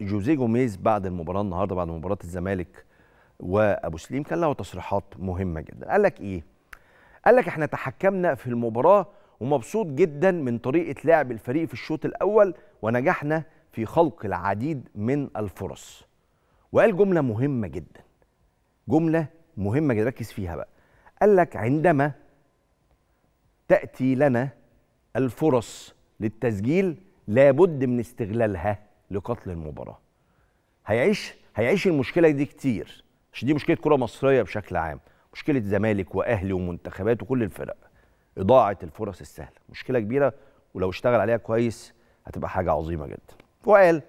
جوزيه جوميز بعد المباراه النهارده بعد مباراه الزمالك وابو سليم كان له تصريحات مهمه جدا قال لك ايه قال لك احنا تحكمنا في المباراه ومبسوط جدا من طريقه لعب الفريق في الشوط الاول ونجحنا في خلق العديد من الفرص وقال جمله مهمه جدا جمله مهمه جدا ركز فيها بقى قال لك عندما تاتي لنا الفرص للتسجيل لابد من استغلالها لقتل المباراه هيعيش هيعيش المشكله دي كتير عشان دي مشكله كره مصريه بشكل عام مشكله زمالك واهلي ومنتخبات وكل الفرق اضاعه الفرص السهله مشكله كبيره ولو اشتغل عليها كويس هتبقى حاجه عظيمه جدا وقال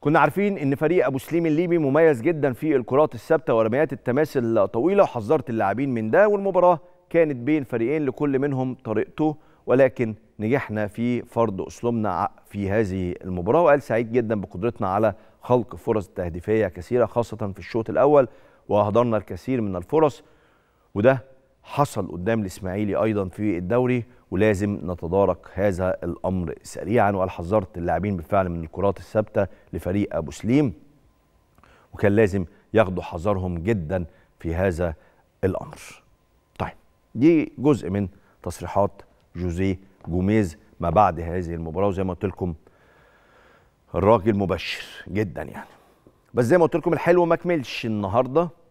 كنا عارفين ان فريق ابو سليم الليبي مميز جدا في الكرات الثابته ورميات التماس الطويله وحذرت اللاعبين من ده والمباراه كانت بين فريقين لكل منهم طريقته ولكن نجحنا في فرض اسلوبنا في هذه المباراه وقال سعيد جدا بقدرتنا على خلق فرص تهديفيه كثيره خاصه في الشوط الاول واهدرنا الكثير من الفرص وده حصل قدام الاسماعيلي ايضا في الدوري ولازم نتدارك هذا الامر سريعا وقال حذرت اللاعبين بالفعل من الكرات الثابته لفريق ابو سليم وكان لازم ياخدوا حذرهم جدا في هذا الامر. طيب دي جزء من تصريحات جوزيه جوميز ما بعد هذه المباراه وزي ما قلت لكم الراجل مبشر جدا يعني بس زي ما قلت لكم الحلو ما كملش النهارده